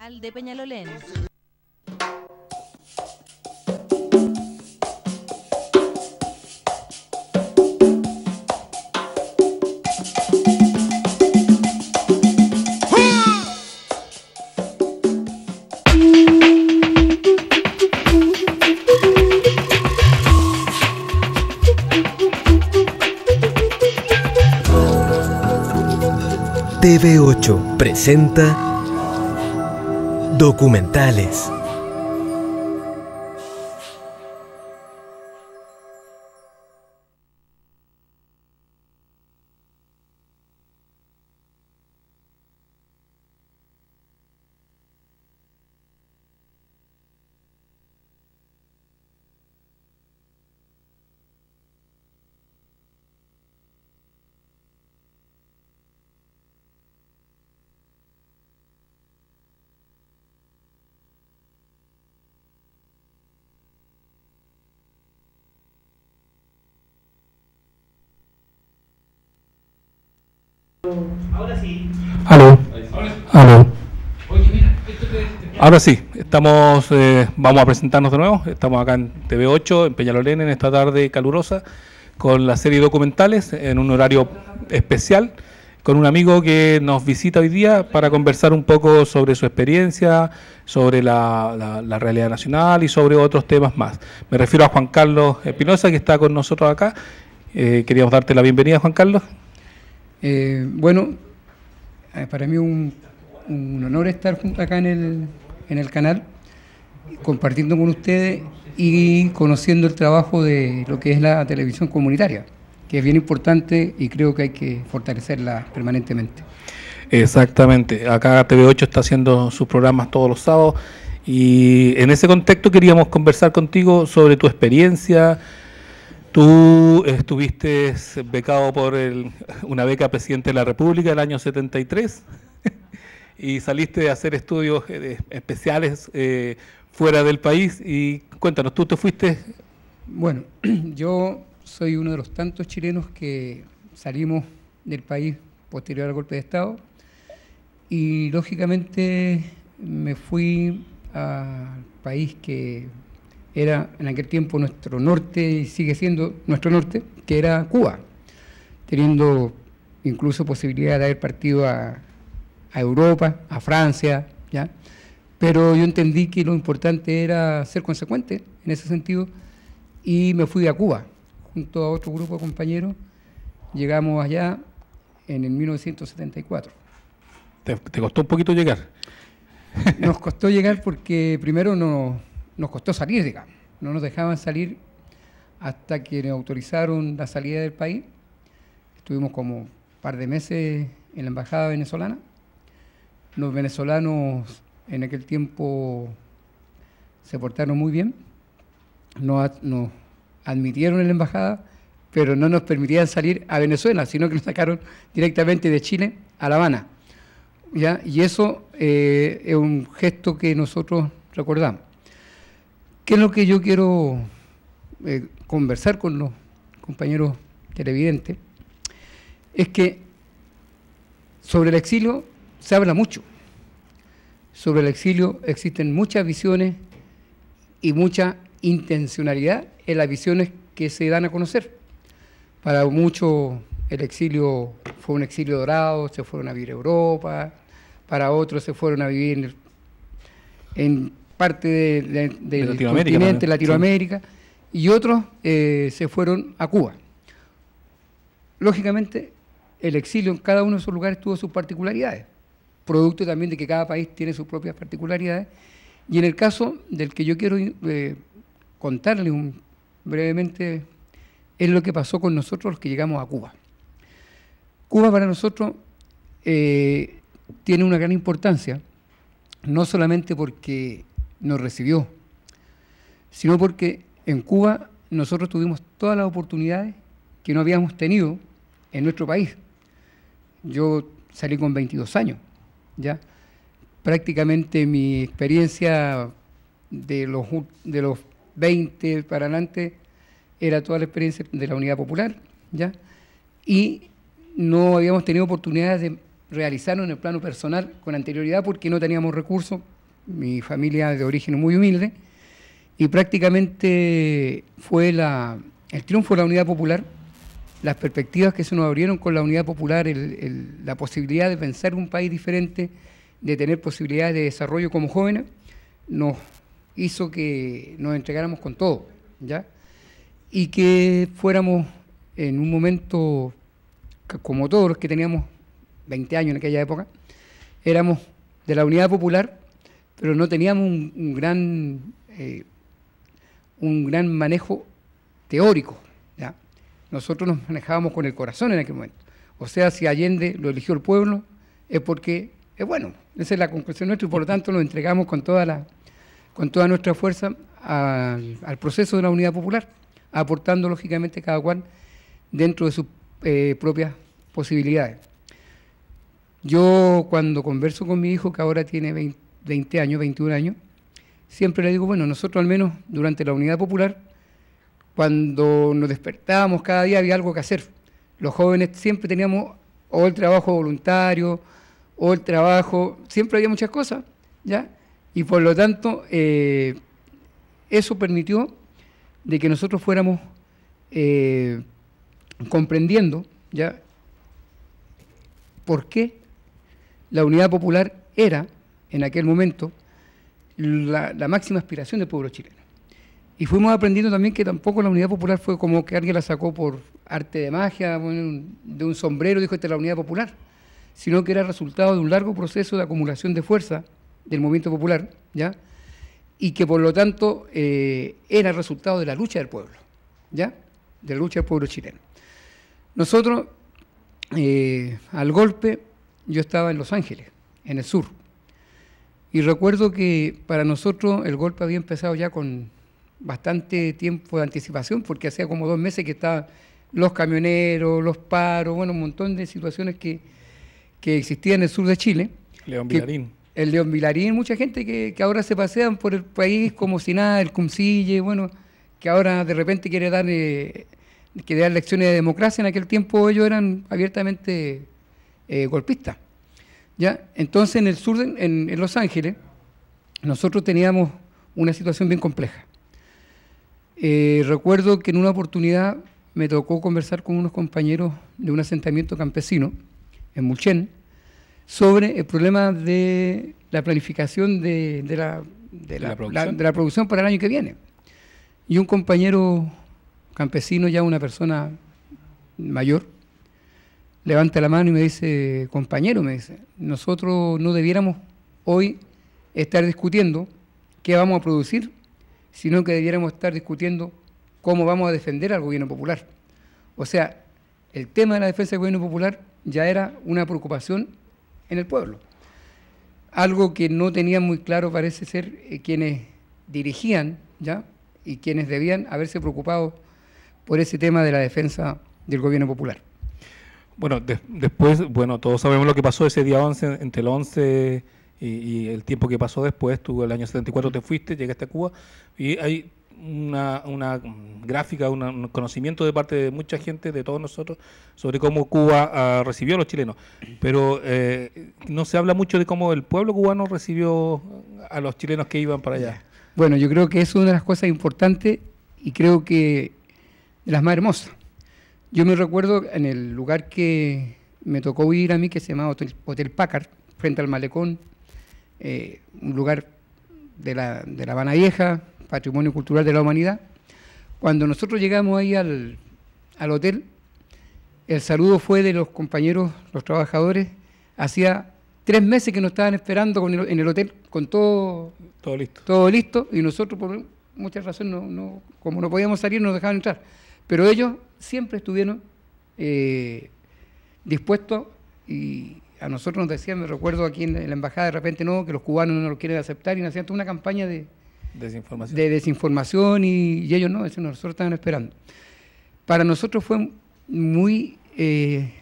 al de Peñalolén. TV8 presenta documentales. Ahora sí, estamos, eh, vamos a presentarnos de nuevo. Estamos acá en TV8, en Peñalolén, en esta tarde calurosa, con la serie documentales, en un horario especial, con un amigo que nos visita hoy día para conversar un poco sobre su experiencia, sobre la, realidad nacional y sobre otros temas más. Me refiero a Juan Carlos Espinosa, que está con nosotros acá. Eh, queríamos darte la bienvenida, Juan Carlos. Eh, bueno, para mí un, un honor estar acá en el, en el canal, compartiendo con ustedes y conociendo el trabajo de lo que es la televisión comunitaria, que es bien importante y creo que hay que fortalecerla permanentemente. Exactamente, acá TV8 está haciendo sus programas todos los sábados y en ese contexto queríamos conversar contigo sobre tu experiencia. Tú estuviste becado por una beca presidente de la República el año 73 y saliste a hacer estudios eh, especiales eh, fuera del país. Y cuéntanos, ¿tú te fuiste? Bueno, yo soy uno de los tantos chilenos que salimos del país posterior al golpe de Estado y lógicamente me fui al país que era en aquel tiempo nuestro norte y sigue siendo nuestro norte, que era Cuba, teniendo incluso posibilidad de haber partido a a Europa, a Francia, ¿ya? Pero yo entendí que lo importante era ser consecuente en ese sentido y me fui a Cuba junto a otro grupo de compañeros. Llegamos allá en el 1974. ¿Te, costó un poquito llegar? Nos costó llegar porque primero nos costó salir, digamos. No nos dejaban salir hasta que nos autorizaron la salida del país. Estuvimos como un par de meses en la embajada venezolana los venezolanos en aquel tiempo se portaron muy bien, nos, admitieron en la embajada, pero no nos permitían salir a Venezuela, sino que nos sacaron directamente de Chile a La Habana. ¿ya? Y eso eh, es un gesto que nosotros recordamos. ¿Qué es lo que yo quiero eh, conversar con los compañeros televidentes? Es que sobre el exilio se habla mucho. Sobre el exilio existen muchas visiones y mucha intencionalidad en las visiones que se dan a conocer. Para muchos el exilio fue un exilio dorado, se fueron a vivir a Europa, para otros se fueron a vivir en, parte de, del continente, Latinoamérica, y otros eh, se fueron a Cuba. Lógicamente, el exilio en cada uno de esos lugares tuvo sus particularidades producto también de que cada país tiene sus propias particularidades. Y en el caso del que yo quiero eh, contarles brevemente, es lo que pasó con nosotros los que llegamos a Cuba. Cuba para nosotros eh, tiene una gran importancia, no solamente porque nos recibió, sino porque en Cuba nosotros tuvimos todas las oportunidades que no habíamos tenido en nuestro país. Yo salí con 22 años ¿ya? Prácticamente mi experiencia de los, de 20 para adelante era toda la experiencia de la Unidad Popular, ¿ya? Y no habíamos tenido oportunidades de realizarlo en el plano personal con anterioridad porque no teníamos recursos, mi familia de origen muy humilde, y prácticamente fue el triunfo de la Unidad Popular las perspectivas que se nos abrieron con la unidad popular, la posibilidad de pensar un país diferente, de tener posibilidades de desarrollo como jóvenes, nos hizo que nos entregáramos con todo, ¿ya? Y que fuéramos en un momento, como todos los que teníamos 20 años en aquella época, éramos de la unidad popular, pero no teníamos un, gran, eh, un gran manejo teórico nosotros nos manejábamos con el corazón en aquel momento. O sea, si Allende lo eligió el pueblo, es porque es bueno. Esa es la conclusión nuestra y por lo tanto lo entregamos con toda, con toda nuestra fuerza al, proceso de la unidad popular, aportando lógicamente cada cual dentro de sus eh, propias posibilidades. Yo cuando converso con mi hijo, que ahora tiene 20 años, 21 años, siempre le digo, bueno, nosotros al menos durante la unidad popular cuando nos despertábamos cada día había algo que hacer. Los jóvenes siempre teníamos o el trabajo voluntario, o el trabajo, siempre había muchas cosas, ¿ya? Y por lo tanto, eh, eso permitió de que nosotros fuéramos eh, comprendiendo, ¿ya? ¿Por qué la unidad popular era, en aquel momento, la máxima aspiración del pueblo chileno? Y fuimos aprendiendo también que tampoco la unidad popular fue como que alguien la sacó por arte de magia, de un sombrero, dijo esta es la unidad popular, sino que era resultado de un largo proceso de acumulación de fuerza del movimiento popular, ¿ya? Y que por lo tanto eh, era resultado de la lucha del pueblo, ¿ya? De la lucha del pueblo chileno. Nosotros, eh, al golpe, yo estaba en Los Ángeles, en el sur. Y recuerdo que para nosotros el golpe había empezado ya con bastante tiempo de anticipación, porque hacía como dos meses que estaban los camioneros, los paros, bueno, un montón de situaciones que, existían en el sur de Chile. León Vilarín. El León Vilarín, mucha gente que, ahora se pasean por el país como si nada, el Cumcille, bueno, que ahora de repente quiere dar, eh, dar lecciones de democracia. En aquel tiempo ellos eran abiertamente eh, golpistas. ¿ya? Entonces, en el sur, en Los Ángeles, nosotros teníamos una situación bien compleja eh, recuerdo que en una oportunidad me tocó conversar con unos compañeros de un asentamiento campesino en Mulchen sobre el problema de la planificación de, la, de, la, producción? para el año que viene. Y un compañero campesino, ya una persona mayor, levanta la mano y me dice, compañero, me dice, nosotros no debiéramos hoy estar discutiendo qué vamos a producir sino que debiéramos estar discutiendo cómo vamos a defender al gobierno popular. O sea, el tema de la defensa del gobierno popular ya era una preocupación en el pueblo. Algo que no tenía muy claro, parece ser, eh, quienes dirigían ya y quienes debían haberse preocupado por ese tema de la defensa del gobierno popular. Bueno, después, bueno, todos sabemos lo que pasó ese día 11, entre el 11 y, el tiempo que pasó después, tú el año 74 te fuiste, llegaste a Cuba y hay una, una gráfica, un conocimiento de parte de mucha gente, de todos nosotros, sobre cómo Cuba ah, recibió a los chilenos. Pero eh, no se habla mucho de cómo el pueblo cubano recibió a los chilenos que iban para allá. Bueno, yo creo que es una de las cosas importantes y creo que de las más hermosas. Yo me recuerdo en el lugar que me tocó ir a mí, que se llamaba Hotel, Hotel Packard, frente al malecón eh, un lugar de la, de Habana Vieja, patrimonio cultural de la humanidad. Cuando nosotros llegamos ahí al, hotel, el saludo fue de los compañeros, los trabajadores. Hacía tres meses que nos estaban esperando en el hotel, con todo, todo, listo. todo listo, y nosotros por muchas razones, como no podíamos salir, nos dejaban entrar. Pero ellos siempre estuvieron eh, dispuestos y, a nosotros nos decían, me recuerdo aquí en, la embajada de repente, no, que los cubanos no lo quieren aceptar y nos hacían toda una campaña de desinformación, y, ellos no, eso nosotros estaban esperando. Para nosotros fue muy, eh,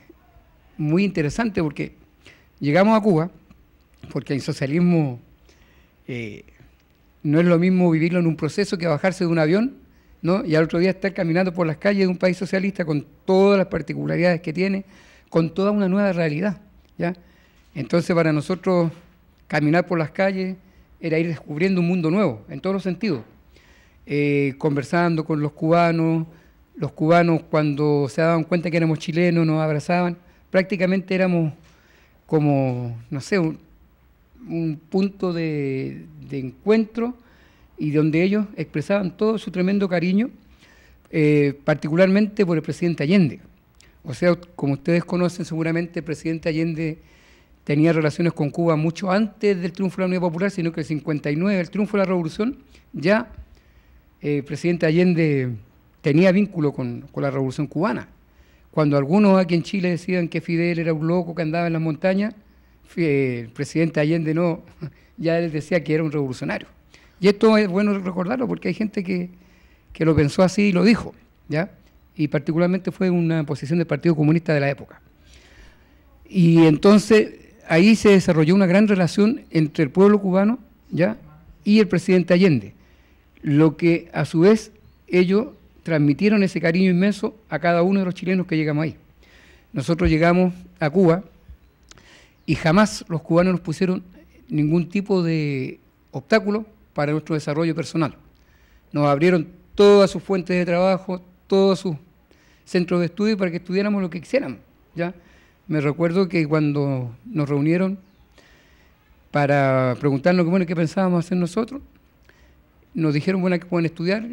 muy interesante porque llegamos a Cuba, porque el socialismo eh, no es lo mismo vivirlo en un proceso que bajarse de un avión ¿no? y al otro día estar caminando por las calles de un país socialista con todas las particularidades que tiene, con toda una nueva realidad. Entonces para nosotros caminar por las calles era ir descubriendo un mundo nuevo, en todos los sentidos. Eh, conversando con los cubanos, los cubanos cuando se daban cuenta que éramos chilenos nos abrazaban, prácticamente éramos como, no sé, un, punto de, encuentro y donde ellos expresaban todo su tremendo cariño, eh, particularmente por el presidente Allende. O sea, como ustedes conocen seguramente, el presidente Allende tenía relaciones con Cuba mucho antes del triunfo de la Unión Popular, sino que el 59, el triunfo de la Revolución, ya el eh, presidente Allende tenía vínculo con, con, la Revolución cubana. Cuando algunos aquí en Chile decían que Fidel era un loco que andaba en las montañas, eh, el presidente Allende no, ya él decía que era un revolucionario. Y esto es bueno recordarlo porque hay gente que, que lo pensó así y lo dijo, ¿ya? y particularmente fue una posición del Partido Comunista de la época. Y entonces ahí se desarrolló una gran relación entre el pueblo cubano ¿ya? y el presidente Allende, lo que a su vez ellos transmitieron ese cariño inmenso a cada uno de los chilenos que llegamos ahí. Nosotros llegamos a Cuba y jamás los cubanos nos pusieron ningún tipo de obstáculo para nuestro desarrollo personal. Nos abrieron todas sus fuentes de trabajo, todas sus centros de estudio para que estudiáramos lo que quisiéramos. ¿ya? Me recuerdo que cuando nos reunieron para preguntarnos bueno, qué pensábamos hacer nosotros, nos dijeron bueno, que pueden estudiar,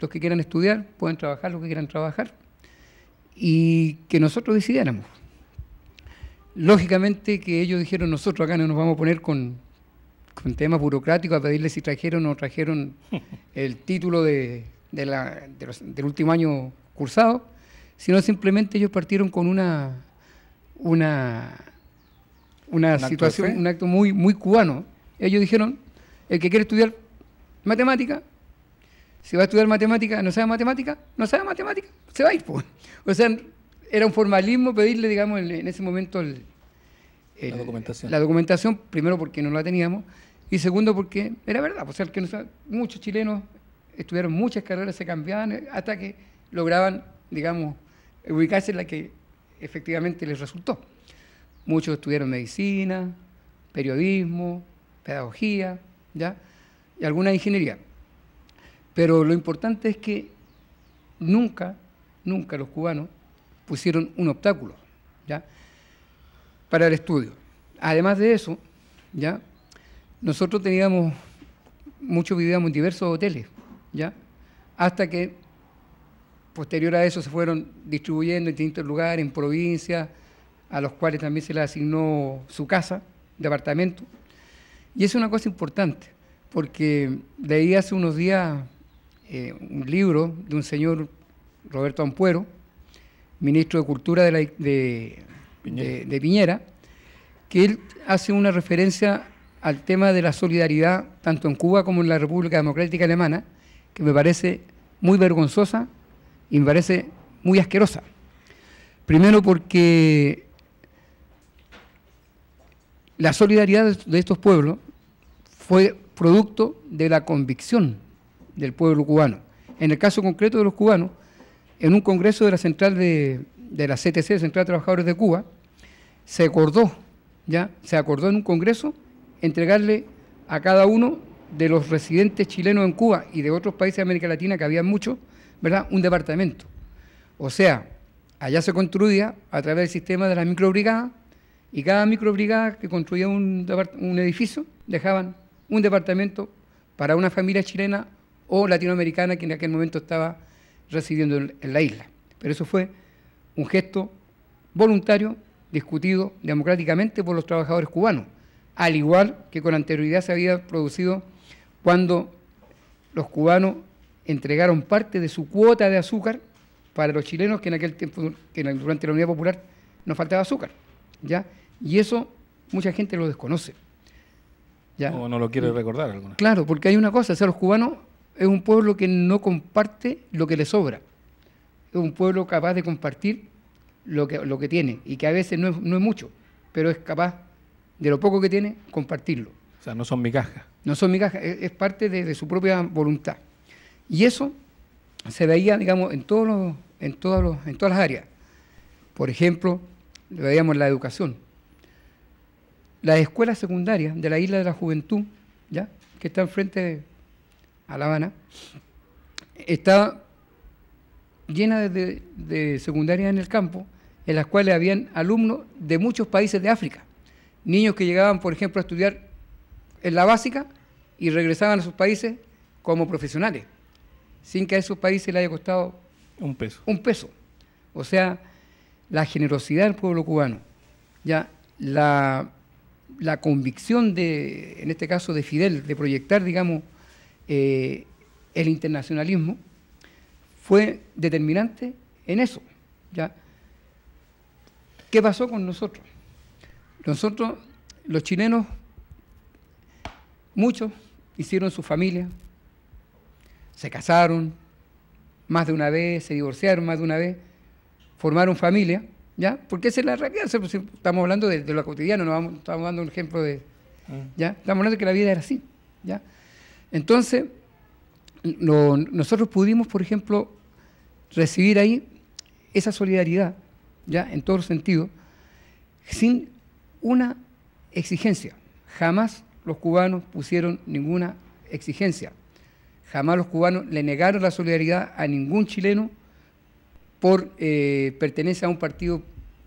los que quieran estudiar, pueden trabajar los que quieran trabajar, y que nosotros decidiéramos. Lógicamente que ellos dijeron, nosotros acá no nos vamos a poner con, con temas burocráticos a pedirles si trajeron o no trajeron el título de, del último año cursado sino simplemente ellos partieron con una, una, una situación, un acto muy, muy cubano. Ellos dijeron, el que quiere estudiar matemática, si va a estudiar matemática, no sabe matemática, no sabe matemática, se va a ir. O sea, era un formalismo pedirle, digamos, en ese momento la, documentación. primero porque no la teníamos, y segundo porque era verdad, pues, o sea, que muchos chilenos estudiaron muchas carreras, se cambiaban hasta que lograban digamos, ubicarse en la que efectivamente les resultó. Muchos estudiaron medicina, periodismo, pedagogía, ¿ya? Y alguna ingeniería. Pero lo importante es que nunca, nunca los cubanos pusieron un obstáculo, ¿ya? Para el estudio. Además de eso, ¿ya? Nosotros teníamos, muchos vivíamos en diversos hoteles, ¿ya? Hasta que Posterior a eso se fueron distribuyendo en distintos lugares, en provincias, a los cuales también se les asignó su casa, departamento. Y es una cosa importante, porque leí hace unos días eh, un libro de un señor, Roberto Ampuero, ministro de Cultura de, de Piñera, que él hace una referencia al tema de la solidaridad, tanto en Cuba como en la República Democrática Alemana, que me parece muy vergonzosa y me parece muy asquerosa. Primero porque la solidaridad de estos pueblos fue producto de la convicción del pueblo cubano. En el caso concreto de los cubanos, en un congreso de la central de, la CTC, Central de Trabajadores de Cuba, se acordó, ya, se acordó en un congreso entregarle a cada uno de los residentes chilenos en Cuba y de otros países de América Latina, que había muchos, ¿verdad? un departamento. O sea, allá se construía a través del sistema de las microbrigadas y cada microbrigada que construía un, edificio dejaban un departamento para una familia chilena o latinoamericana que en aquel momento estaba residiendo en la isla. Pero eso fue un gesto voluntario discutido democráticamente por los trabajadores cubanos, al igual que con anterioridad se había producido cuando los cubanos entregaron parte de su cuota de azúcar para los chilenos que en aquel tiempo, durante la Unidad Popular, nos faltaba azúcar. ¿ya? Y eso mucha gente lo desconoce. ¿ya? O no lo quiere recordar alguna. Claro, porque hay una cosa, o los cubanos es un pueblo que no comparte lo que le sobra. Es un pueblo capaz de compartir lo que, lo que tiene y que a veces no es, mucho, pero es capaz de lo poco que tiene compartirlo. O sea, no son mi migajas. No son migajas, caja, es parte de su propia voluntad. Y eso se veía, digamos, en, todos los, en, todos los, en todas las áreas. Por ejemplo, veíamos la educación. La escuela secundaria de la Isla de la Juventud, ¿ya? que está enfrente a La Habana, está llena de, de secundarias en el campo, en las cuales habían alumnos de muchos países de África. Niños que llegaban, por ejemplo, a estudiar en la básica y regresaban a sus países como profesionales sin que a esos países le haya costado un peso. Un peso. O sea, la generosidad del pueblo cubano, ya la, convicción de, en este caso de Fidel, de proyectar, digamos, eh, el internacionalismo, fue determinante en eso. ¿ya? ¿Qué pasó con nosotros? Nosotros, los chilenos, muchos hicieron su familia, se casaron más de una vez, se divorciaron más de una vez, formaron familia, ¿ya? Porque esa es la realidad, pues, estamos hablando de, lo cotidiano, no vamos, estamos dando un ejemplo de, mm. ¿ya? Estamos hablando de que la vida era así, ¿ya? Entonces, nosotros pudimos, por ejemplo, recibir ahí esa solidaridad, ¿ya? En todo sentido, sin una exigencia. Jamás los cubanos pusieron ninguna exigencia. Jamás los cubanos le negaron la solidaridad a ningún chileno por eh, pertenecer a un partido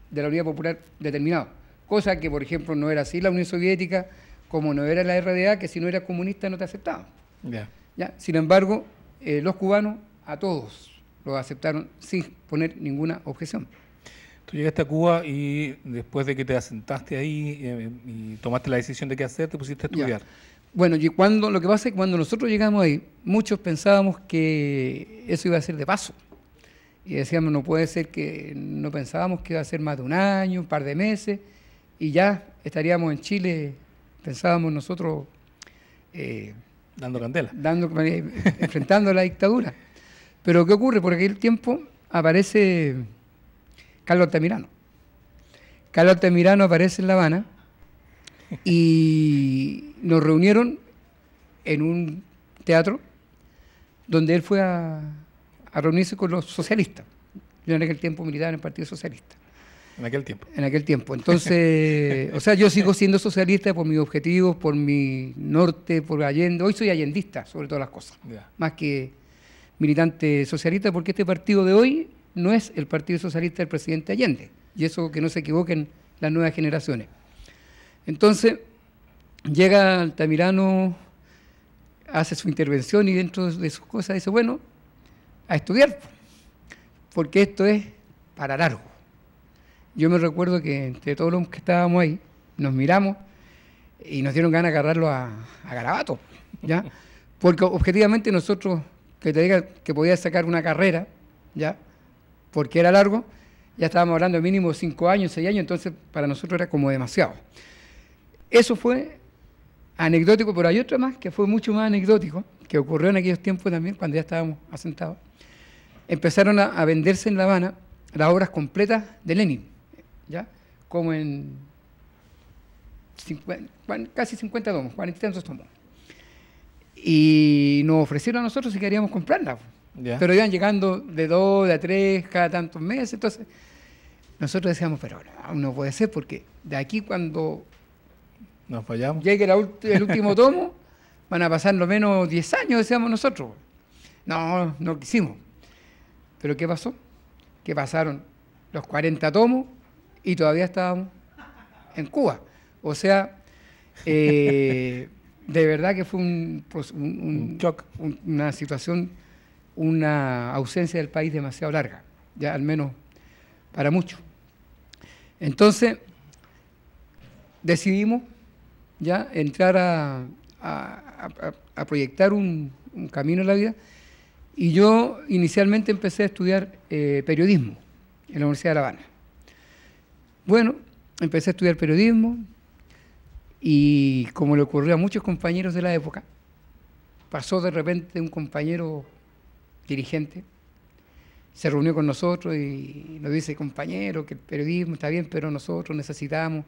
de la Unidad Popular determinado. Cosa que, por ejemplo, no era así la Unión Soviética, como no era la RDA, que si no era comunista no te aceptaban. ¿Ya? Sin embargo, eh, los cubanos a todos los aceptaron sin poner ninguna objeción. Tú llegaste a Cuba y después de que te asentaste ahí eh, y tomaste la decisión de qué hacer, te pusiste a estudiar. Bueno, y cuando, lo que pasa es que cuando nosotros llegamos ahí, muchos pensábamos que eso iba a ser de paso. Y decíamos, no puede ser que no pensábamos que iba a ser más de un año, un par de meses, y ya estaríamos en Chile, pensábamos nosotros. Eh, dando candela. Dando, eh, enfrentando la dictadura. Pero ¿qué ocurre? porque aquel tiempo aparece Carlos Altamirano. Carlos Altamirano aparece en La Habana y nos reunieron en un teatro donde él fue a, reunirse con los socialistas. Yo en aquel tiempo militaba en el Partido Socialista. En aquel tiempo. En aquel tiempo. Entonces, o sea, yo sigo siendo socialista por mis objetivos, por mi norte, por Allende. Hoy soy allendista, sobre todas las cosas. Más que militante socialista, porque este partido de hoy no es el Partido Socialista del presidente Allende. Y eso que no se equivoquen las nuevas generaciones. Entonces, llega Altamirano, hace su intervención y dentro de sus cosas dice, bueno, a estudiar, porque esto es para largo. Yo me recuerdo que entre todos los que estábamos ahí, nos miramos y nos dieron ganas de agarrarlo a, garabato, ¿ya? Porque objetivamente nosotros, que te diga que podía sacar una carrera, ¿ya? Porque era largo, ya estábamos hablando de mínimo cinco años, seis años, entonces para nosotros era como demasiado. Eso fue anecdótico, pero hay otra más que fue mucho más anecdótico, que ocurrió en aquellos tiempos también, cuando ya estábamos asentados. Empezaron a, venderse en La Habana las obras completas de Lenin, ¿ya? Como en casi 50 tomos, 40 y tantos tomos. Y nos ofrecieron a nosotros si queríamos comprarlas. Pero iban llegando de dos, de tres, cada tantos meses. Entonces, nosotros decíamos, pero aún no puede ser, porque de aquí cuando nos fallamos. Ya que era el último tomo van a pasar lo menos 10 años, decíamos nosotros. No, no quisimos. Pero ¿qué pasó? Que pasaron los 40 tomos y todavía estábamos en Cuba. O sea, eh, de verdad que fue un, shock, una situación, una ausencia del país demasiado larga, ya al menos para muchos. Entonces, decidimos ya entrar a, proyectar un, camino en la vida. Y yo inicialmente empecé a estudiar eh, periodismo en la Universidad de La Habana. Bueno, empecé a estudiar periodismo y como le ocurrió a muchos compañeros de la época, pasó de repente un compañero dirigente, se reunió con nosotros y nos dice, compañero, que el periodismo está bien, pero nosotros necesitamos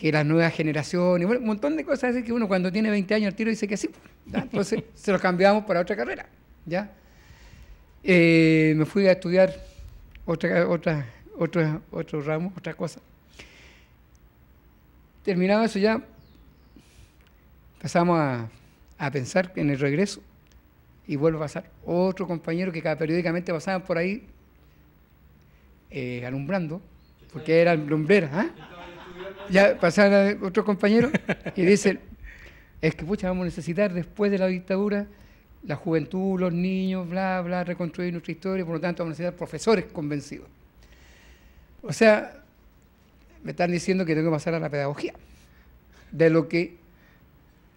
que las nuevas generaciones, bueno, un montón de cosas así que uno cuando tiene 20 años el tiro dice que sí, pues, entonces se los cambiamos para otra carrera, ¿ya? Eh, me fui a estudiar otra, otra, otro, otro ramo, otra cosa. Terminado eso ya, pasamos a, pensar en el regreso y vuelvo a pasar otro compañero que cada periódicamente pasaba por ahí eh, alumbrando, porque era alumbrera, ¿eh? ya pasan a otros compañeros y dicen, es que vamos a necesitar después de la dictadura la juventud, los niños, bla, bla, reconstruir nuestra historia, por lo tanto vamos a necesitar profesores convencidos. O sea, me están diciendo que tengo que pasar a la pedagogía. De lo que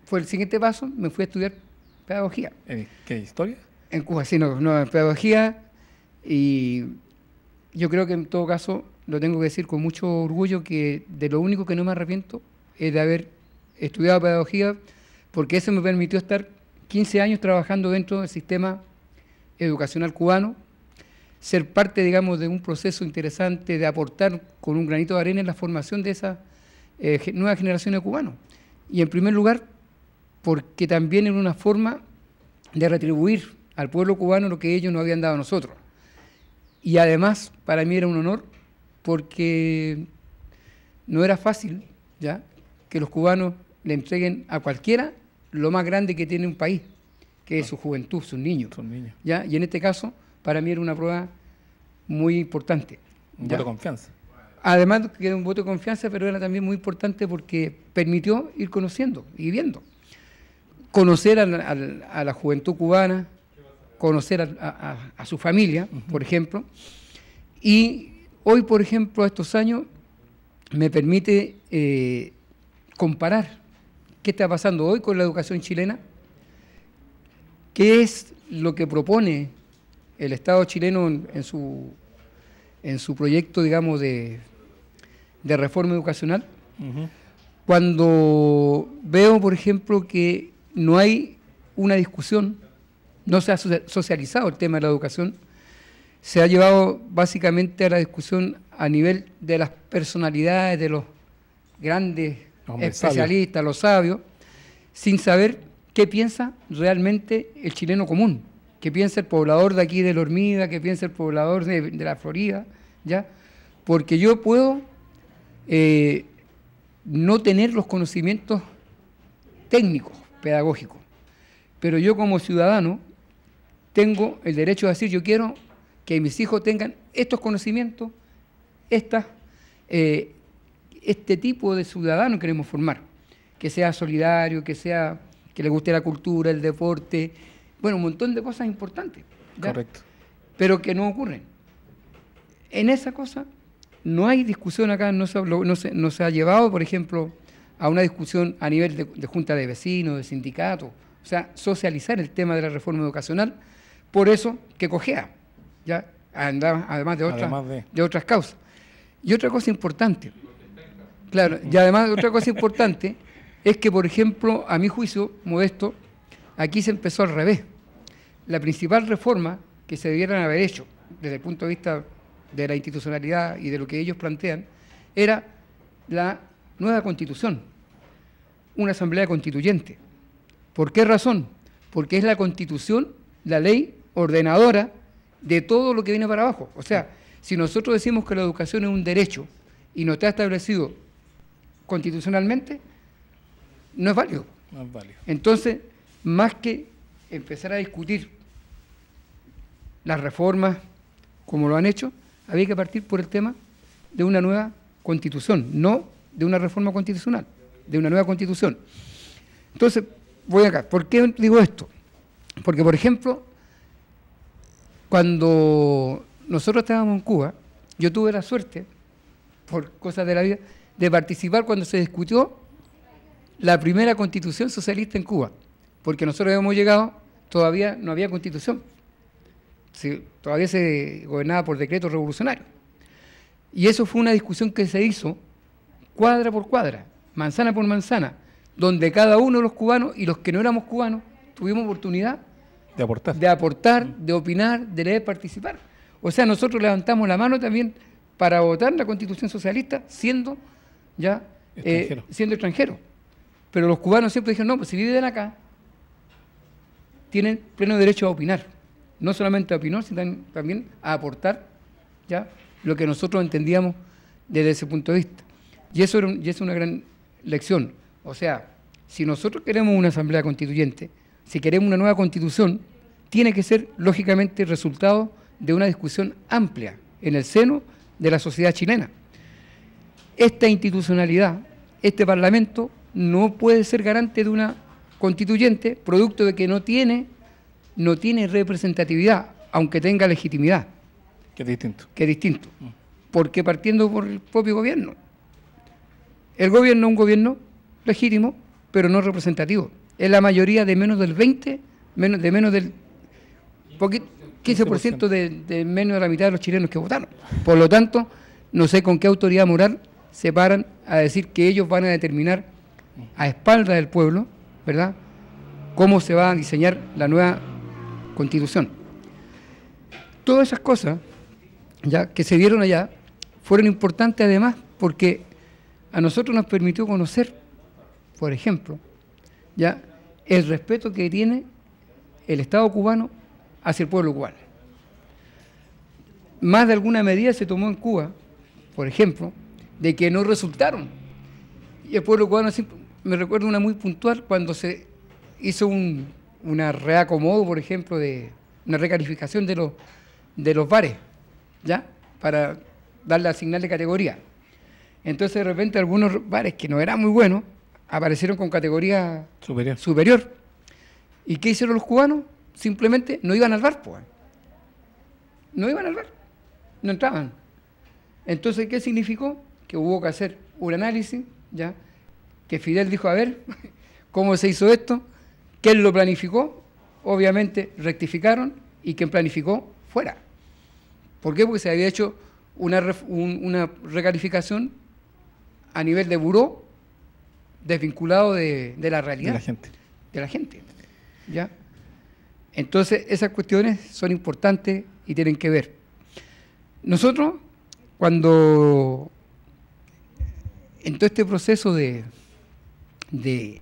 fue el siguiente paso, me fui a estudiar pedagogía. ¿En qué historia? En Cuba, sí, no, no, en pedagogía. Y yo creo que en todo caso lo tengo que decir con mucho orgullo que de lo único que no me arrepiento es de haber estudiado pedagogía, porque eso me permitió estar 15 años trabajando dentro del sistema educacional cubano, ser parte, digamos, de un proceso interesante de aportar con un granito de arena en la formación de esa eh, nueva generación de cubanos. Y en primer lugar, porque también era una forma de retribuir al pueblo cubano lo que ellos nos habían dado a nosotros. Y además, para mí era un honor porque no era fácil ya que los cubanos le entreguen a cualquiera lo más grande que tiene un país, que es ah. su juventud, sus niños. ¿ya? Y en este caso, para mí era una prueba muy importante. Un voto de confianza. Además que era un voto de confianza, pero era también muy importante porque permitió ir conociendo y viendo. Conocer a, la juventud cubana, conocer a, su familia, por ejemplo, y Hoy, por ejemplo, estos años me permite eh, comparar qué está pasando hoy con la educación chilena, qué es lo que propone el Estado chileno en, su, en su, proyecto, digamos, de, reforma educacional, cuando veo, por ejemplo, que no hay una discusión, no se ha socializado el tema de la educación, se ha llevado básicamente a la discusión a nivel de las personalidades, de los grandes especialistas, los sabios, sin saber qué piensa realmente el chileno común, qué piensa el poblador de aquí de la hormiga, qué piensa el poblador de, la Florida, ¿ya? Porque yo puedo eh, no tener los conocimientos técnicos, pedagógicos, pero yo como ciudadano tengo el derecho de decir, yo quiero que mis hijos tengan estos conocimientos, eh, este tipo de ciudadano queremos formar, que sea solidario, que sea que le guste la cultura, el deporte, bueno, un montón de cosas importantes. Correcto. Pero que no ocurren. En esa cosa no hay discusión acá, no se, ha llevado, por ejemplo, a una discusión a nivel de, de junta de vecinos, de sindicatos, o sea, socializar el tema de la reforma educacional, por eso que cojea ya andaba, además, de, otra, otras causas. Y otra cosa importante, claro, y además otra cosa importante es que, por ejemplo, a mi juicio, modesto, aquí se empezó al revés. La principal reforma que se debieran haber hecho desde el punto de vista de la institucionalidad y de lo que ellos plantean era la nueva constitución, una asamblea constituyente. ¿Por qué razón? Porque es la constitución, la ley ordenadora de todo lo que viene para abajo. O sea, si nosotros decimos que la educación es un derecho y no está establecido constitucionalmente, no es válido. válido. Entonces, más que empezar a discutir las reformas como lo han hecho, había que partir por el tema de una nueva constitución, no de una reforma constitucional, de una nueva constitución. Entonces, voy acá. ¿Por qué digo esto? Porque, por ejemplo, cuando nosotros estábamos en Cuba, yo tuve la suerte, por cosas de la vida, de participar cuando se discutió la primera constitución socialista en Cuba, porque nosotros habíamos llegado, todavía no había constitución, todavía se gobernaba por decreto revolucionario. Y eso fue una discusión que se hizo cuadra por cuadra, manzana por manzana, donde cada uno de los cubanos y los que no éramos cubanos tuvimos oportunidad de aportar. De opinar, de leer, participar. O sea, nosotros levantamos la mano también para votar la constitución socialista siendo ya eh, siendo extranjeros. Pero los cubanos siempre dijeron, no, pues si viven acá, tienen pleno derecho a opinar. No solamente a opinar, sino también a aportar ya lo que nosotros entendíamos desde ese punto de vista. Y eso, es una gran lección. O sea, si nosotros queremos una asamblea constituyente, si queremos una nueva constitución, tiene que ser lógicamente resultado de una discusión amplia en el seno de la sociedad chilena. Esta institucionalidad, este Parlamento, no puede ser garante de una constituyente producto de que no tiene, no tiene representatividad, aunque tenga legitimidad. Que es distinto. Que es distinto. Porque partiendo por el propio gobierno. El gobierno es un gobierno legítimo, pero no representativo es la mayoría de menos del 20, menos, de menos del 15% de, menos de la mitad de los chilenos que votaron. Por lo tanto, no sé con qué autoridad moral se paran a decir que ellos van a determinar a espaldas del pueblo, ¿verdad?, cómo se va a diseñar la nueva constitución. Todas esas cosas ya que se dieron allá fueron importantes además porque a nosotros nos permitió conocer, por ejemplo, ¿ya? el respeto que tiene el Estado cubano hacia el pueblo cubano. Más de alguna medida se tomó en Cuba, por ejemplo, de que no resultaron. Y el pueblo cubano, me recuerdo una muy puntual, cuando se hizo un, una reacomodo, por ejemplo, de una recalificación de los, de los bares, ¿ya? Para darle la señal de categoría. Entonces, de repente, algunos bares que no eran muy buenos, aparecieron con categoría superior. ¿Y qué hicieron los cubanos? Simplemente no iban al bar, pues. No iban al bar, no entraban. Entonces, ¿qué significó? Que hubo que hacer un análisis, ¿ya? Que Fidel dijo, a ver, ¿cómo se hizo esto? ¿Quién lo planificó? Obviamente rectificaron y quien planificó fuera. ¿Por qué? Porque se había hecho una, una recalificación a nivel de buró desvinculado de, de la realidad. De la gente. De la gente. ¿Ya? Entonces, esas cuestiones son importantes y tienen que ver. Nosotros, cuando en todo este proceso de, de,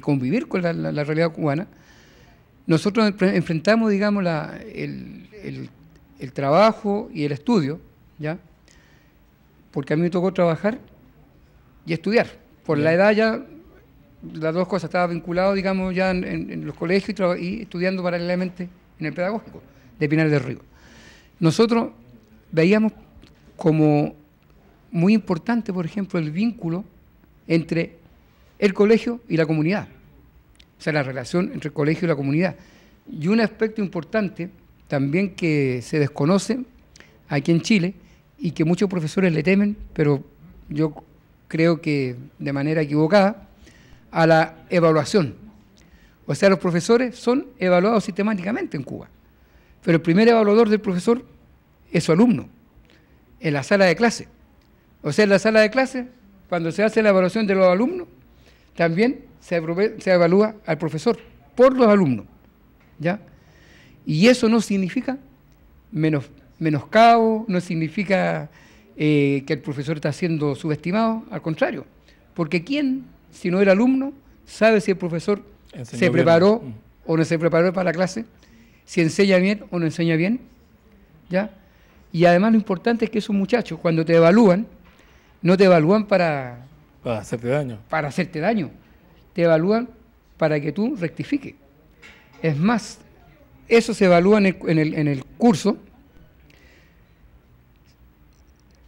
convivir con la, realidad cubana, nosotros enfrentamos, digamos, la, el, el, trabajo y el estudio, ¿ya? Porque a mí me tocó trabajar y estudiar. Por la edad ya, las dos cosas, estaba vinculado, digamos, ya en, los colegios y, y, estudiando paralelamente en el pedagógico de Pinar del Río. Nosotros veíamos como muy importante, por ejemplo, el vínculo entre el colegio y la comunidad, o sea, la relación entre el colegio y la comunidad. Y un aspecto importante también que se desconoce aquí en Chile y que muchos profesores le temen, pero yo creo que de manera equivocada, a la evaluación. O sea, los profesores son evaluados sistemáticamente en Cuba, pero el primer evaluador del profesor es su alumno, en la sala de clase. O sea, en la sala de clase, cuando se hace la evaluación de los alumnos, también se, se evalúa al profesor por los alumnos. ¿ya? Y eso no significa menoscabo, no significa eh, que el profesor está siendo subestimado, al contrario, porque ¿quién, si no el alumno, sabe si el profesor se preparó mm. o no se preparó para la clase, si enseña bien o no enseña bien? ¿ya? Y además lo importante es que esos muchachos, cuando te evalúan, no te evalúan para... hacerte daño. Para hacerte daño. Te evalúan para que tú rectifiques. Es más, eso se evalúa en el curso,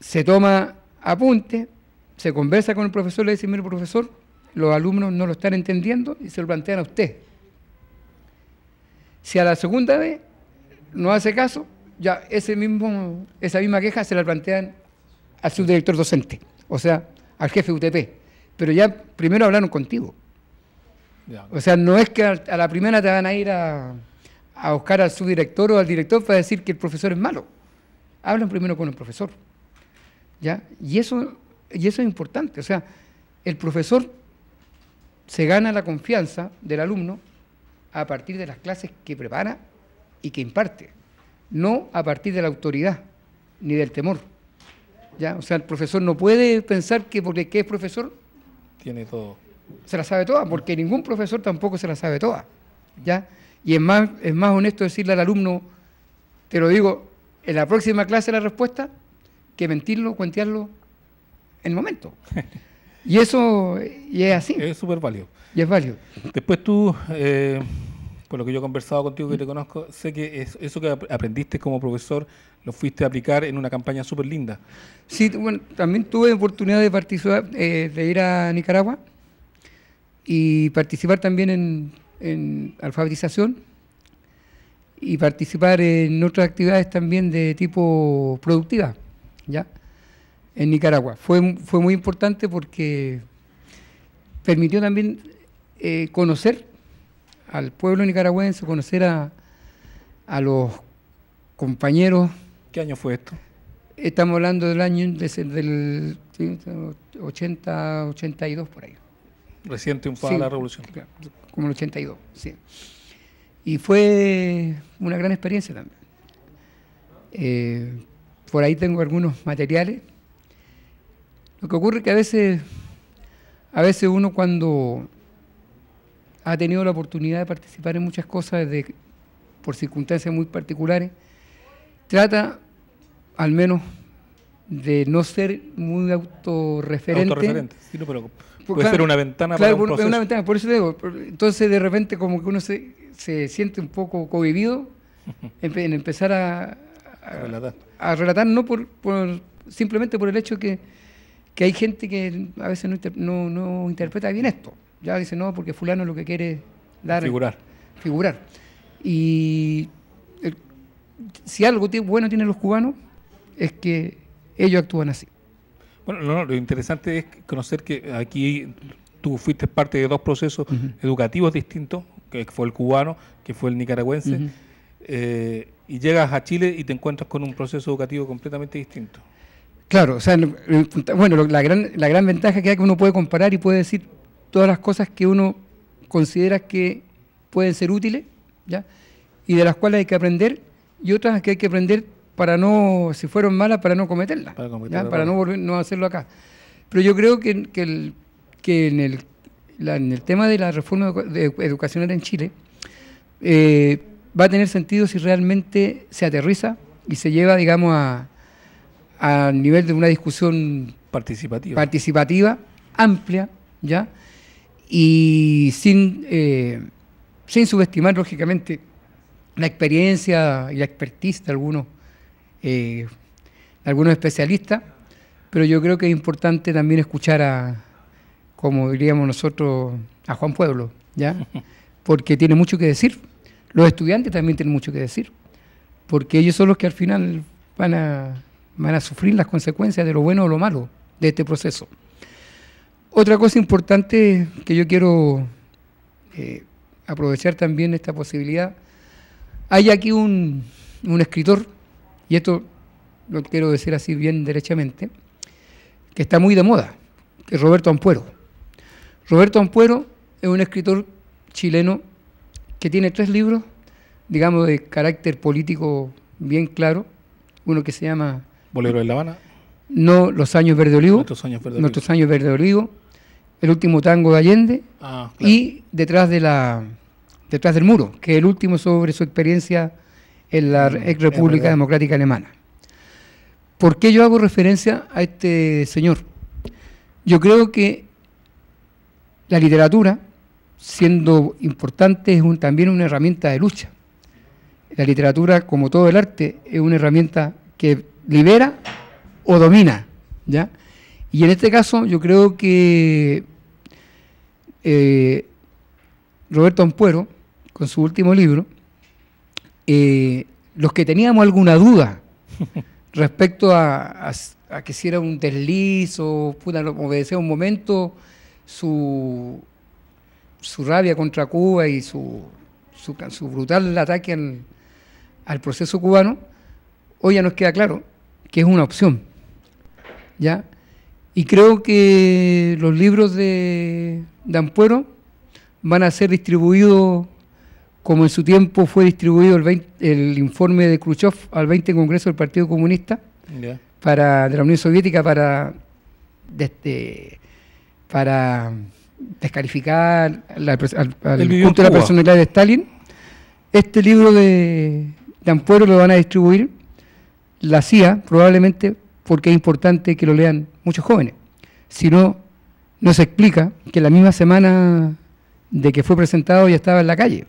se toma apunte, se conversa con el profesor, le dice, mire profesor, los alumnos no lo están entendiendo y se lo plantean a usted. Si a la segunda vez no hace caso, ya ese mismo, esa misma queja se la plantean al subdirector docente, o sea, al jefe UTP. Pero ya primero hablaron contigo. O sea, no es que a la primera te van a ir a, a buscar al subdirector o al director para decir que el profesor es malo. Hablan primero con el profesor. Y eso, y eso es importante, o sea, el profesor se gana la confianza del alumno a partir de las clases que prepara y que imparte, no a partir de la autoridad ni del temor. ¿ya? O sea, el profesor no puede pensar que porque es profesor... Tiene todo. Se la sabe toda, porque ningún profesor tampoco se la sabe toda. ¿ya? Y es más, es más honesto decirle al alumno, te lo digo, en la próxima clase la respuesta, que mentirlo, cuentearlo en el momento. y eso y es así. Es súper válido. Y es válido. Después tú, eh, con lo que yo he conversado contigo, que te conozco, sé que eso que aprendiste como profesor lo fuiste a aplicar en una campaña súper linda. Sí, bueno, también tuve oportunidad de participar, eh, de ir a Nicaragua y participar también en alfabetización y participar en otras actividades también de tipo productiva. ¿ya? en Nicaragua. Fue, fue muy importante porque permitió también eh, conocer al pueblo nicaragüense, conocer a, los compañeros. ¿Qué año fue esto? Estamos hablando del año desde, del 80, 82 por ahí. Recién un la revolución. Como el 82, sí. Y fue una gran experiencia también. Eh, por ahí tengo algunos materiales. Lo que ocurre es que a veces, a veces uno cuando ha tenido la oportunidad de participar en muchas cosas por circunstancias muy particulares, trata al menos de no ser muy autorreferente. Autorreferente, pues puede ser una ventana para un una ventana, por eso digo. Entonces, de repente, como que uno se, se siente un poco cohibido en empezar a, a, relatar. no por, simplemente por el hecho que, que hay gente que a veces no, no, interpreta bien esto. Ya dice, no, porque fulano lo que quiere dar... Figurar. Figurar. Y si algo bueno tienen los cubanos es que ellos actúan así. Bueno, lo interesante es conocer que aquí tú fuiste parte de dos procesos educativos distintos, que fue el cubano, que fue el nicaragüense. Eh, y llegas a Chile y te encuentras con un proceso educativo completamente distinto. Claro, o sea, bueno, la gran, la gran ventaja que hay es que uno puede comparar y puede decir todas las cosas que uno considera que pueden ser útiles, ¿ya? Y de las cuales hay que aprender y otras que hay que aprender para no, si fueron malas, para no cometerlas, para, cometerla para no volver, no hacerlo acá. Pero yo creo que, que en, el, en el tema de la reforma educacional en Chile, eh, va a tener sentido si realmente se aterriza y se lleva, digamos, a, nivel de una discusión participativa, participativa amplia, ¿ya? Y sin, eh, sin subestimar, lógicamente, la experiencia y la expertise de algunos, eh, algunos especialistas, pero yo creo que es importante también escuchar a, como diríamos nosotros, a Juan Pueblo, ¿ya? Porque tiene mucho que decir los estudiantes también tienen mucho que decir, porque ellos son los que al final van a, sufrir las consecuencias de lo bueno o lo malo de este proceso. Otra cosa importante que yo quiero eh, aprovechar también esta posibilidad, hay aquí un, un escritor, y esto lo quiero decir así bien derechamente, que está muy de moda, que es Roberto Ampuero. Roberto Ampuero es un escritor chileno que tiene tres libros, digamos, de carácter político bien claro. Uno que se llama... Bolero de La Habana. No, Los Años Verde Olivo. Nuestros Años Verde Olivo. Nuestros Años Verde Olivo. El último tango de Allende. Ah, y detrás de la detrás del muro, que es el último sobre su experiencia en la mm, ex República Democrática Alemana. ¿Por qué yo hago referencia a este señor? Yo creo que la literatura siendo importante, es también una herramienta de lucha. La literatura, como todo el arte, es una herramienta que libera o domina, ¿ya? Y en este caso yo creo que eh, Roberto Ampuero, con su último libro, eh, los que teníamos alguna duda respecto a, que si era un desliz o puta, obedecer un momento, su, su rabia contra Cuba y su, su, brutal ataque al, proceso cubano, hoy ya nos queda claro que es una opción. ¿ya? Y creo que los libros de, Dan Ampuero van a ser distribuidos como en su tiempo fue distribuido el, el informe de Khrushchev al 20 Congreso del Partido Comunista para, de la Unión Soviética para, este, para descalificar el punto de la personalidad de Stalin. Este libro de, de Ampuero lo van a distribuir la CIA, probablemente porque es importante que lo lean muchos jóvenes. Si no, no se explica que la misma semana de que fue presentado ya estaba en la calle,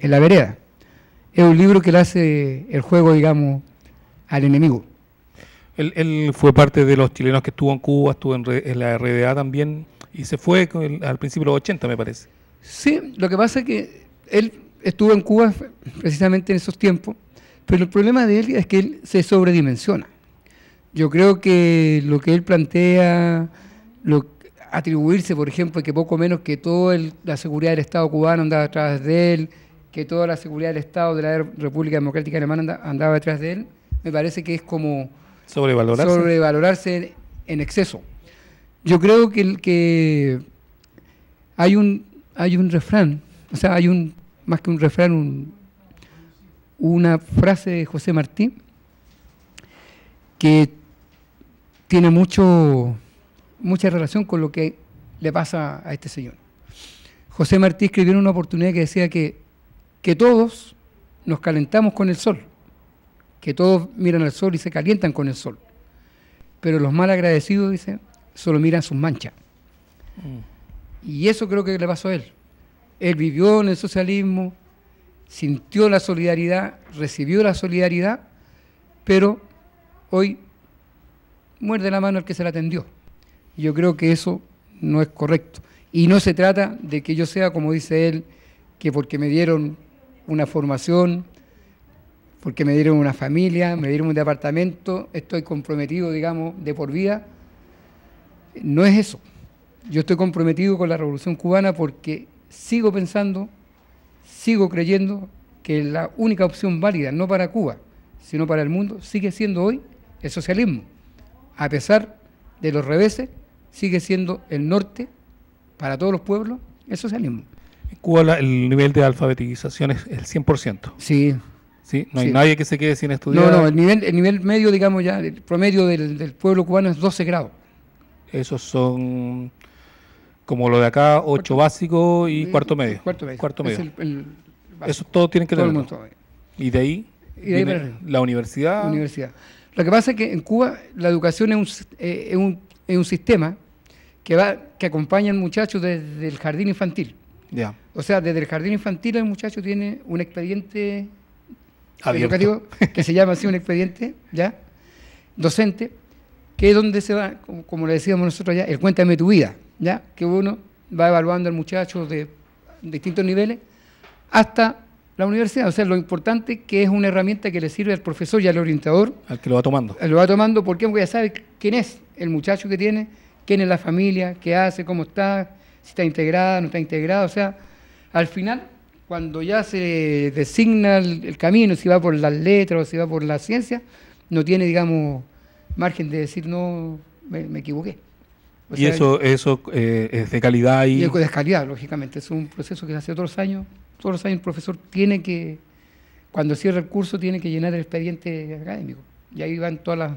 en la vereda. Es un libro que le hace el juego, digamos, al enemigo. Él, fue parte de los chilenos que estuvo en Cuba, estuvo en la RDA también. Y se fue al principio de los 80, me parece. Sí, lo que pasa es que él estuvo en Cuba precisamente en esos tiempos, pero el problema de él es que él se sobredimensiona. Yo creo que lo que él plantea, atribuirse, por ejemplo, que poco menos que toda la seguridad del Estado cubano andaba atrás de él, que toda la seguridad del Estado de la República Democrática Alemana andaba detrás de él, me parece que es como sobrevalorarse, sobrevalorarse en exceso yo creo que, hay, un, hay un refrán, o sea, hay un, más que un refrán, una frase de José Martí que tiene mucho, mucha relación con lo que le pasa a este señor. José Martí escribió en una oportunidad que decía que, que todos nos calentamos con el sol, que todos miran al sol y se calientan con el sol, pero los mal agradecidos, dicen solo miran sus manchas. Y eso creo que le pasó a él. Él vivió en el socialismo, sintió la solidaridad, recibió la solidaridad, pero hoy muerde la mano el que se la tendió. Yo creo que eso no es correcto. Y no se trata de que yo sea, como dice él, que porque me dieron una formación, porque me dieron una familia, me dieron un departamento, estoy comprometido, digamos, de por vida no es eso. Yo estoy comprometido con la revolución cubana porque sigo pensando, sigo creyendo que la única opción válida, no para Cuba, sino para el mundo, sigue siendo hoy el socialismo. A pesar de los reveses, sigue siendo el norte para todos los pueblos el socialismo. En Cuba el nivel de alfabetización es el 100%. Sí. Sí, no hay nadie que se quede sin estudiar. No, no, el nivel, el nivel medio, digamos ya, el promedio del pueblo cubano es 12 grados. Esos son como lo de acá, ocho básicos y mm, cuarto medio. Cuarto medio. Eso todo tiene que tener. Y de ahí, y de ahí la universidad. universidad. Lo que pasa es que en Cuba la educación eh, es un, sistema que va que acompaña al muchacho desde el jardín infantil. Ya. O sea, desde el jardín infantil el muchacho tiene un expediente educativo que se llama así un expediente, ¿ya? Docente que es donde se va, como, le decíamos nosotros ya, el cuéntame tu vida, ¿ya? que uno va evaluando al muchacho de distintos niveles hasta la universidad. O sea, lo importante que es una herramienta que le sirve al profesor y al orientador. Al que lo va tomando. Lo va tomando porque ya sabe quién es el muchacho que tiene, quién es la familia, qué hace, cómo está, si está integrada, no está integrada. O sea, al final, cuando ya se designa el, el camino, si va por las letras o si va por la ciencia, no tiene, digamos, margen de decir, no, me, equivoqué. y eso, eso eh, es de calidad y... es de calidad, lógicamente. Es un proceso que se hace otros años. Todos los años el profesor tiene que, cuando cierra el curso, tiene que llenar el expediente académico. Y ahí van todas las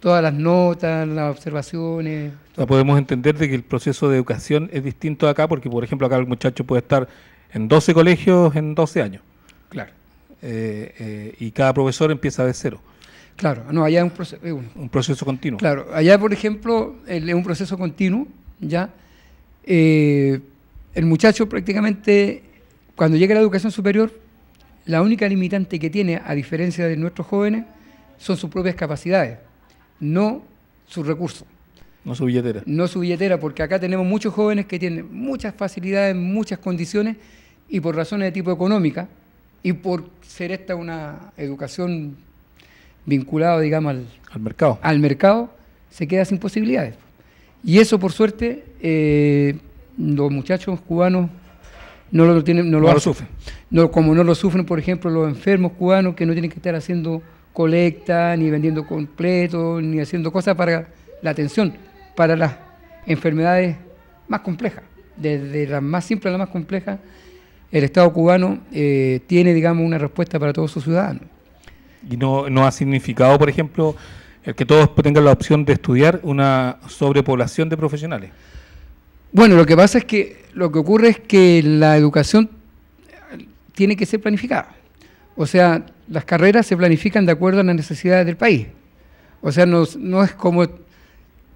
todas las notas, las observaciones. podemos entender de que el proceso de educación es distinto acá, porque por ejemplo acá el muchacho puede estar en 12 colegios en 12 años. Claro. Eh, eh, y cada profesor empieza de cero. Claro, no, allá es un proceso. Un, proceso continuo. Claro, allá, por ejemplo, es un proceso continuo, ¿ya? Eh, el muchacho prácticamente, cuando llega a la educación superior, la única limitante que tiene, a diferencia de nuestros jóvenes, son sus propias capacidades, no sus recursos. No su billetera. No su billetera, porque acá tenemos muchos jóvenes que tienen muchas facilidades, muchas condiciones, y por razones de tipo económica, y por ser esta una educación vinculado, digamos, al, mercado. al mercado, se queda sin posibilidades. Y eso, por suerte, eh, los muchachos cubanos no lo, tienen, no lo, sufren. No, como no lo sufren, por ejemplo, los enfermos cubanos que no tienen que estar haciendo colecta, ni vendiendo completo, ni haciendo cosas para la atención, para las enfermedades más complejas. Desde las más simples a las más complejas, el Estado cubano eh, tiene, digamos, una respuesta para todos sus ciudadanos y no, ha significado, por ejemplo, el que todos tengan la opción de estudiar una sobrepoblación de profesionales. Bueno, lo que pasa es que lo que ocurre es que la educación tiene que ser planificada. O sea, las carreras se planifican de acuerdo a las necesidades del país. O sea, no, es como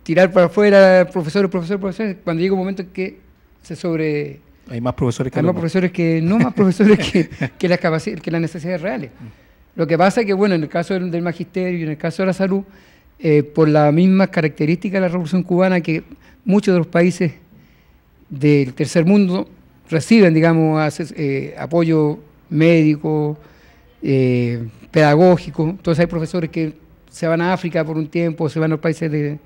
tirar para afuera profesores, profesores, profesores, cuando llega un momento en que se sobre... Hay más profesores que... Hay más profesores que... No más profesores que, que, las, que las necesidades reales. Mm. Lo que pasa es que, bueno, en el caso del, magisterio y en el caso de la salud, eh, por las mismas características de la Revolución Cubana que muchos de los países del tercer mundo reciben, digamos, eh, apoyo médico, eh, pedagógico. Entonces hay profesores que se van a África por un tiempo, se van a los países de,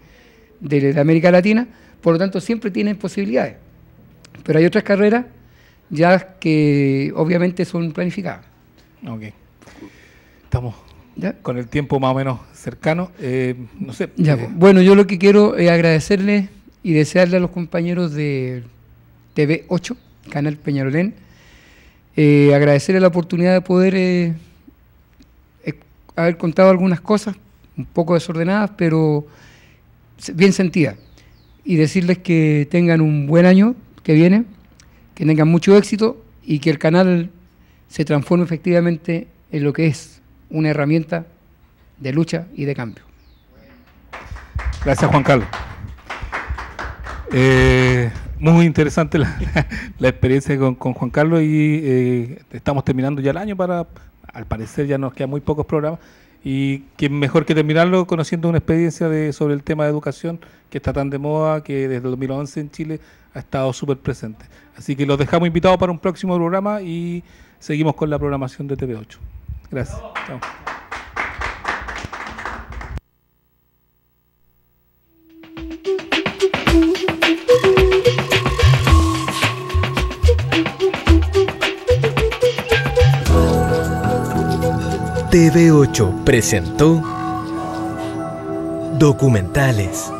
América Latina, por lo tanto siempre tienen posibilidades. Pero hay otras carreras ya que obviamente son planificadas. Okay estamos con el tiempo más o menos cercano. Eh, no eh, Bueno, yo lo que quiero es eh, agradecerle y desearle a los compañeros de TV8, Canal Peñarolén, eh, agradecerle la oportunidad de poder haber contado algunas cosas un poco desordenadas, pero bien sentidas. Y decirles que tengan un buen año que viene, que tengan mucho éxito y que el canal se transforme efectivamente en lo que es, una herramienta de lucha y de cambio. Gracias, Juan Carlos. Eh, muy interesante la, experiencia con, Juan Carlos y eh, estamos terminando ya el año para, al parecer ya nos quedan muy pocos programas y que mejor que terminarlo conociendo una experiencia sobre el tema de educación que está tan de moda que desde 2011 en Chile ha estado súper presente. Así que los dejamos invitados para un próximo programa y seguimos con la programación de TV8. Gracias. Chao. TV8 presentó documentales.